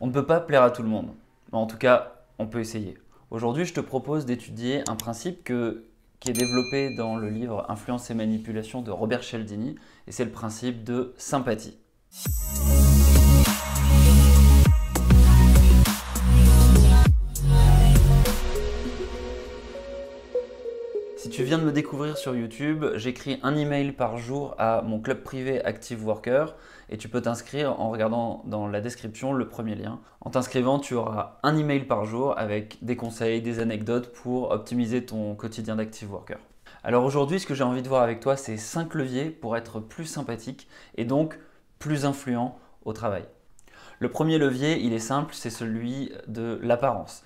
On ne peut pas plaire à tout le monde. En tout cas, on peut essayer. Aujourd'hui, je te propose d'étudier un principe que, qui est développé dans le livre Influence et manipulation de Robert Cialdini, et c'est le principe de sympathie. Si tu viens de me découvrir sur YouTube, j'écris un email par jour à mon club privé Active Worker et tu peux t'inscrire en regardant dans la description le premier lien. En t'inscrivant, tu auras un email par jour avec des conseils, des anecdotes pour optimiser ton quotidien d'Active Worker. Alors aujourd'hui, ce que j'ai envie de voir avec toi, c'est 5 leviers pour être plus sympathique et donc plus influent au travail. Le premier levier, il est simple, c'est celui de l'apparence.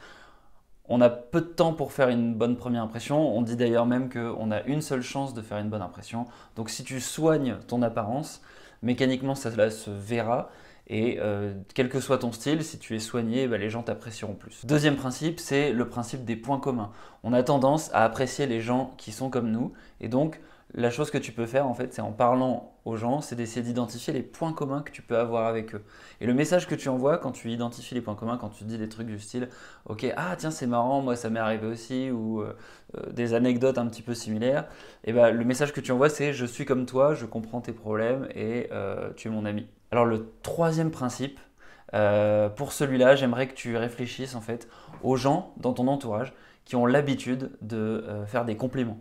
On a peu de temps pour faire une bonne première impression. On dit d'ailleurs même qu'on a une seule chance de faire une bonne impression. Donc si tu soignes ton apparence, mécaniquement ça se verra. Et euh, quel que soit ton style, si tu es soigné, bah, les gens t'apprécieront plus. Deuxième principe, c'est le principe des points communs. On a tendance à apprécier les gens qui sont comme nous. Et donc, la chose que tu peux faire, en fait, c'est en parlant aux gens, c'est d'essayer d'identifier les points communs que tu peux avoir avec eux. Et le message que tu envoies quand tu identifies les points communs, quand tu dis des trucs du style, ok, ah tiens, c'est marrant, moi ça m'est arrivé aussi, ou euh, euh, des anecdotes un petit peu similaires, et eh ben le message que tu envoies, c'est je suis comme toi, je comprends tes problèmes et euh, tu es mon ami. Alors le troisième principe, pour celui-là, j'aimerais que tu réfléchisses en fait aux gens dans ton entourage qui ont l'habitude de faire des compliments.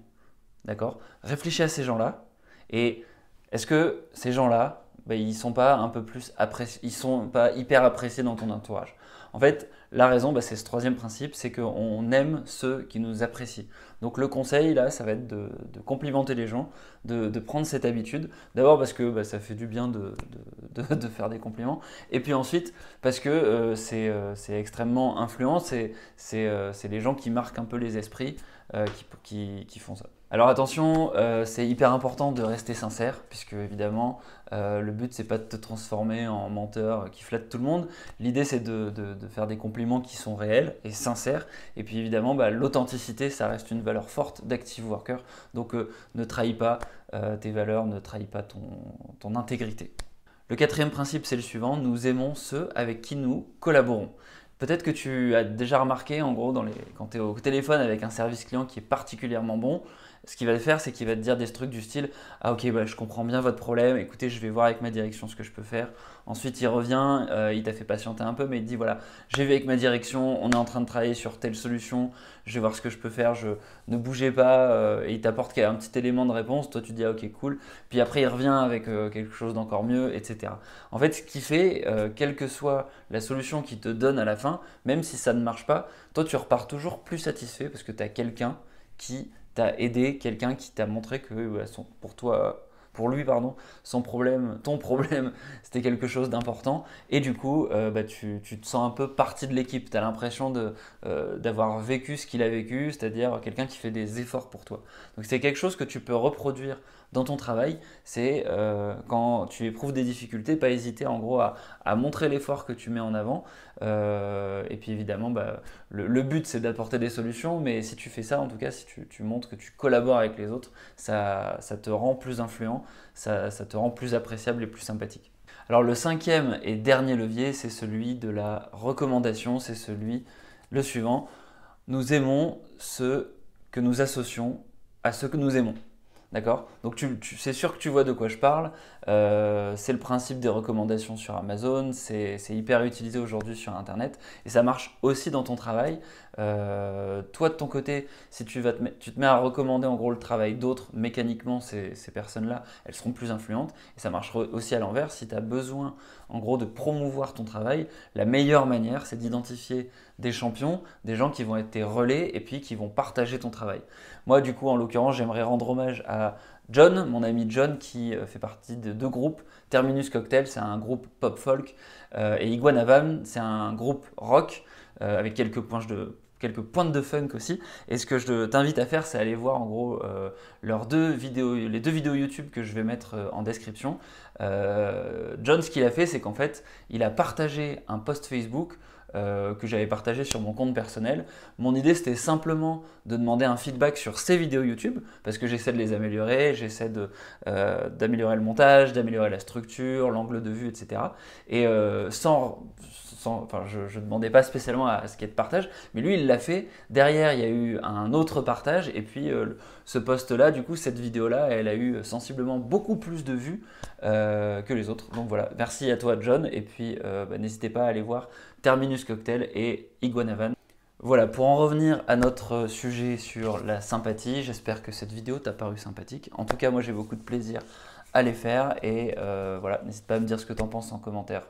D'accord Réfléchis à ces gens-là. Et est-ce que ces gens-là, ben, ils sont pas un peu plus ils sont pas hyper appréciés dans ton entourage En fait, la raison, ben, c'est ce troisième principe, c'est qu'on aime ceux qui nous apprécient. Donc le conseil, là, ça va être de, complimenter les gens, de, prendre cette habitude. D'abord parce que ben, ça fait du bien de, faire des compliments. Et puis ensuite, parce que euh, euh, c'est extrêmement influent, euh, c'est les gens qui marquent un peu les esprits qui font ça. Alors attention, euh, c'est hyper important de rester sincère, puisque évidemment, euh, le but c'est pas de te transformer en menteur qui flatte tout le monde. L'idée c'est de, faire des compliments qui sont réels et sincères. Et puis évidemment, bah, l'authenticité, ça reste une valeur forte d'Active Worker. Donc euh, ne trahis pas tes valeurs, ne trahis pas ton, ton intégrité. Le quatrième principe, c'est le suivant, nous aimons ceux avec qui nous collaborons. Peut-être que tu as déjà remarqué, en gros, quand tu es au téléphone avec un service client qui est particulièrement bon, ce qu'il va faire, c'est qu'il va te dire des trucs du style Ah, ok, bah, je comprends bien votre problème, écoutez, je vais voir avec ma direction ce que je peux faire. Ensuite, il revient, euh, il t'a fait patienter un peu, mais il te dit Voilà, j'ai vu avec ma direction, on est en train de travailler sur telle solution, je vais voir ce que je peux faire, je ne bougez pas, euh, et il t'apporte un petit élément de réponse. Toi, tu dis ah, Ok, cool. Puis après, il revient avec euh, quelque chose d'encore mieux, etc. En fait, ce qui fait, quelle que soit la solution qu'il te donne à la fin, même si ça ne marche pas, toi, tu repars toujours plus satisfait parce que tu as quelqu'un qui t'as aidé quelqu'un qui t'a montré que euh, pour toi pour lui, pardon, son problème, ton problème, c'était quelque chose d'important. Et du coup, euh, bah, tu, te sens un peu partie de l'équipe. Tu as l'impression euh, d'avoir vécu ce qu'il a vécu, c'est-à-dire quelqu'un qui fait des efforts pour toi. Donc c'est quelque chose que tu peux reproduire dans ton travail. C'est euh, quand tu éprouves des difficultés, pas hésiter en gros à, montrer l'effort que tu mets en avant. et puis évidemment, bah, le, but c'est d'apporter des solutions, mais si tu fais ça, en tout cas, si tu, montres que tu collabores avec les autres, ça te rend plus influent ça, te rend plus appréciable et plus sympathique. Alors le cinquième et dernier levier, c'est celui de la recommandation, c'est celui le suivant. Nous aimons ce que nous associons à ce que nous aimons. D'accord Donc tu, c'est sûr que tu vois de quoi je parle. Euh, c'est le principe des recommandations sur Amazon, c'est hyper utilisé aujourd'hui sur Internet et ça marche aussi dans ton travail. Euh, toi, de ton côté, si tu, te, tu mets à recommander en gros le travail d'autres, mécaniquement, ces, personnes-là, elles seront plus influentes. Et ça marche aussi à l'envers. Si tu as besoin, en gros, de promouvoir ton travail, la meilleure manière, c'est d'identifier des champions, des gens qui vont être tes relais et puis qui vont partager ton travail. Moi, du coup, en l'occurrence, j'aimerais rendre hommage à John, mon ami John, qui euh, fait partie de deux groupes. Terminus Cocktail, c'est un groupe pop folk, euh, et Iguanavam, c'est un groupe rock avec quelques points de quelques pointes de funk aussi. Et ce que je t'invite à faire, c'est aller voir en gros euh, leurs deux vidéos, les deux vidéos YouTube que je vais mettre euh, en description. Euh, John, ce qu'il a fait, c'est qu'en fait, il a partagé un post Facebook euh, que j'avais partagé sur mon compte personnel. Mon idée, c'était simplement de demander un feedback sur ces vidéos YouTube, parce que j'essaie de les améliorer, j'essaie euh, d'améliorer le montage, d'améliorer la structure, l'angle de vue, etc. Et euh, sans, enfin, je ne demandais pas spécialement à, à ce qu'il y ait de partage, mais lui, il l'a fait. Derrière, il y a eu un autre partage, et puis ce post-là, du coup, cette vidéo-là, elle a eu sensiblement beaucoup plus de vues euh, que les autres. Donc voilà, merci à toi John, et puis euh, bah, n'hésitez pas à aller voir Terminus Cocktail et Iguanavan. Voilà, pour en revenir à notre sujet sur la sympathie, j'espère que cette vidéo t'a paru sympathique. En tout cas, moi j'ai beaucoup de plaisir à les faire, et euh, voilà, n'hésite pas à me dire ce que t'en penses en commentaire.